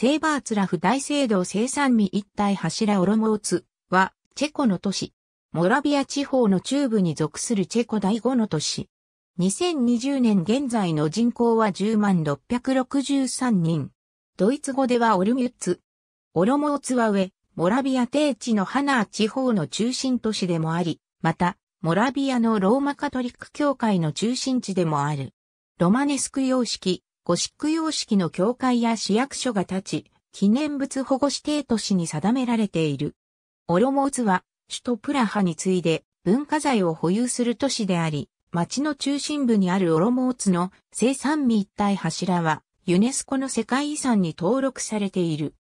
セーバーツラフ大聖堂生産未一体柱オロモーツは、チェコの都市。モラビア地方の中部に属するチェコ第5の都市。2020年現在の人口は10万663人。ドイツ語ではオルミュッツ。オロモーツは上、モラビア低地のハナー地方の中心都市でもあり、また、モラビアのローマカトリック教会の中心地でもある。ロマネスク様式、ゴシック様式の教会や市役所が立ち、記念物保護指定都市に定められている。オロモーツは首都プラハに次いで文化財を保有する都市であり、町の中心部にあるオロモーツの生産味一体柱はユネスコの世界遺産に登録されている。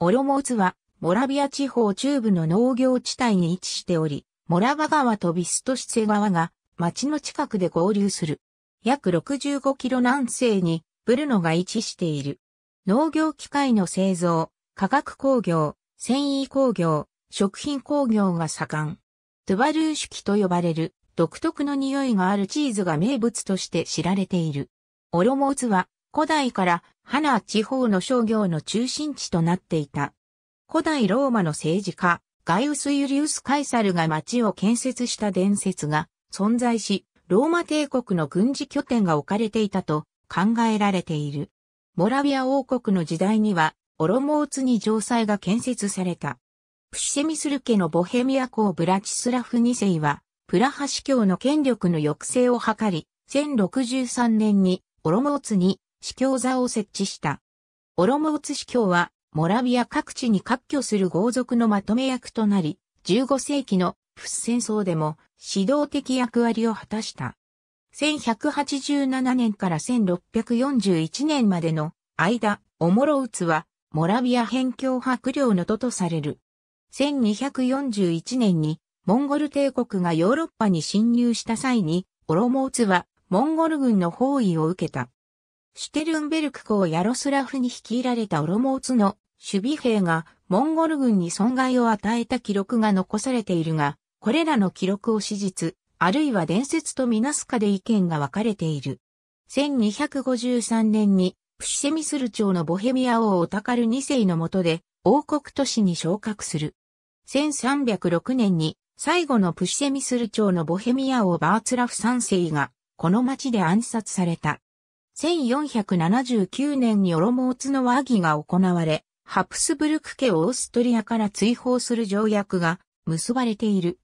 オロモーツはモラビア地方中部の農業地帯に位置しており、モラバ川とビストシセ川が町の近くで合流する。約65キロ南西にブルノが位置している。農業機械の製造、化学工業、繊維工業、食品工業が盛ん。トゥバルーシュキと呼ばれる独特の匂いがあるチーズが名物として知られている。オロモーツは古代からハナ地方の商業の中心地となっていた。古代ローマの政治家、ガイウス・ユリウス・カイサルが町を建設した伝説が存在し、ローマ帝国の軍事拠点が置かれていたと考えられている。モラビア王国の時代には、オロモーツに城塞が建設された。プシセミスル家のボヘミア公ブラチスラフ2世は、プラハ司教の権力の抑制を図り、1063年にオロモーツに司教座を設置した。オロモーツ司教は、モラビア各地に割拠する豪族のまとめ役となり、15世紀のフス戦争でも指導的役割を果たした。1187年から1641年までの間、オモロウツは、モラビア辺境伯領の都とされる。1241年に、モンゴル帝国がヨーロッパに侵入した際に、オロモーツは、モンゴル軍の包囲を受けた。シュテルンベルク公ヤロスラフに率いられたオロモーツの守備兵がモンゴル軍に損害を与えた記録が残されているが、これらの記録を史実、あるいは伝説とみなすかで意見が分かれている。1253年に、プシセミスル朝のボヘミア王オタカル2世の下で、王国都市に昇格する。1306年に、最後のプシセミスル朝のボヘミア王バーツラフ3世が、この町で暗殺された。1479年にオロモーツの和議が行われ、ハプスブルク家をオーストリアから追放する条約が結ばれている。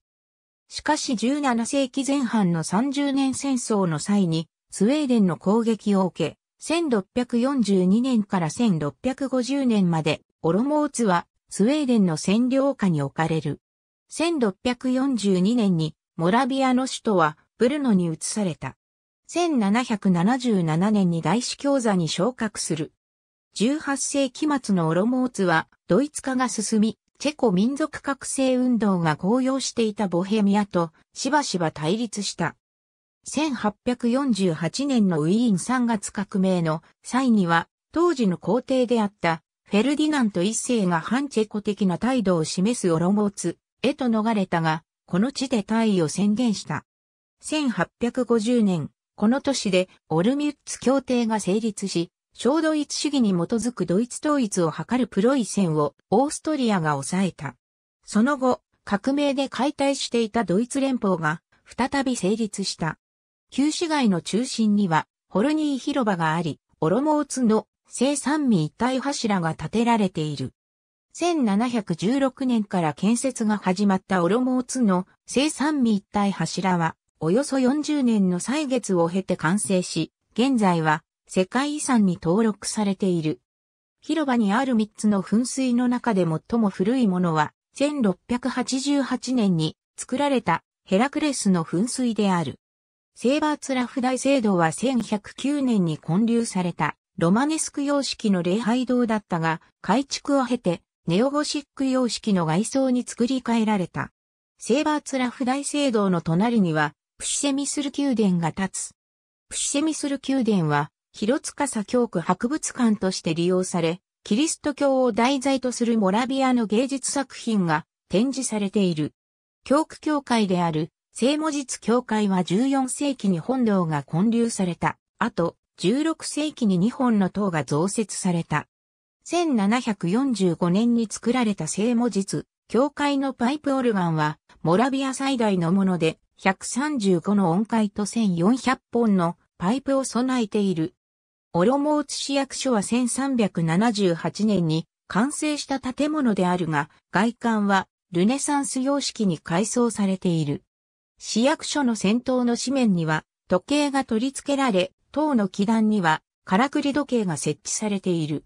しかし17世紀前半の30年戦争の際に、スウェーデンの攻撃を受け、1642年から1650年まで、オロモーツは、スウェーデンの占領下に置かれる。1642年に、モラビアの首都は、ブルノに移された。1777年に大司教座に昇格する。18世紀末のオロモーツは、ドイツ化が進み、チェコ民族覚醒運動が高揚していたボヘミアとしばしば対立した。1848年のウィーン3月革命の際には、当時の皇帝であったフェルディナント一世が反チェコ的な態度を示すオロモーツへと逃れたが、この地で退位を宣言した。1850年、この都市でオルミュッツ協定が成立し、小ドイツ主義に基づくドイツ統一を図るプロイセンをオーストリアが抑えた。その後、革命で解体していたドイツ連邦が再び成立した。旧市街の中心にはホルニー広場があり、オロモーツの生産位一体柱が建てられている。1716年から建設が始まったオロモーツの生産位一体柱は、およそ40年の歳月を経て完成し、現在は世界遺産に登録されている。広場にある3つの噴水の中で最も古いものは、1688年に作られたヘラクレスの噴水である。セーバーツラフ大聖堂は1109年に建立されたロマネスク様式の礼拝堂だったが、改築を経てネオゴシック様式の外装に作り変えられた。セーバーツラフ大聖堂の隣にはプシセミスル宮殿が建つ。プシセミスル宮殿は広塚教区博物館として利用され、キリスト教を題材とするモラビアの芸術作品が展示されている。教区教会である聖母実教会は14世紀に本堂が建立された。あと、16世紀に2本の塔が増設された。1745年に作られた聖母実教会のパイプオルガンは、モラビア最大のもので、135の音階と1400本のパイプを備えている。オロモーツ市役所は1378年に完成した建物であるが、外観はルネサンス様式に改装されている。市役所の先頭の紙面には時計が取り付けられ、塔の基壇にはカラクリ時計が設置されている。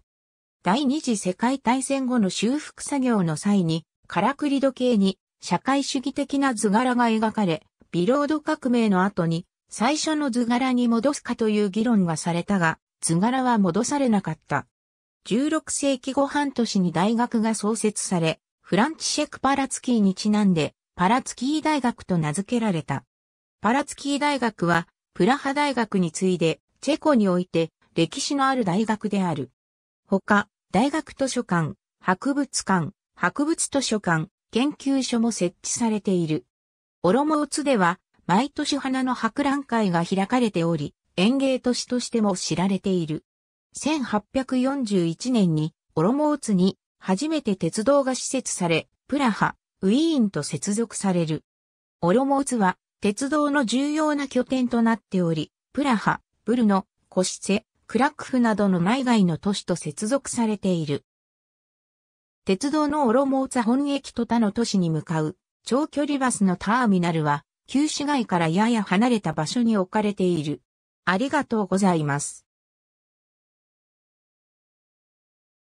第二次世界大戦後の修復作業の際に、カラクリ時計に社会主義的な図柄が描かれ、ビロード革命の後に最初の図柄に戻すかという議論がされたが、図柄は戻されなかった。16世紀後半年に大学が創設され、フランチシェク・パラツキーにちなんで、パラツキー大学と名付けられた。パラツキー大学は、プラハ大学に次いで、チェコにおいて歴史のある大学である。他、大学図書館、博物館、博物図書館、研究所も設置されている。オロモーツでは、毎年花の博覧会が開かれており、園芸都市としても知られている。1841年にオロモーツに初めて鉄道が施設され、プラハ、ウィーンと接続される。オロモーツは鉄道の重要な拠点となっており、プラハ、ブルノ、コシツェ、クラックフなどの内外の都市と接続されている。鉄道のオロモーツ本駅と他の都市に向かう長距離バスのターミナルは、旧市街からやや離れた場所に置かれている。ありがとうございます。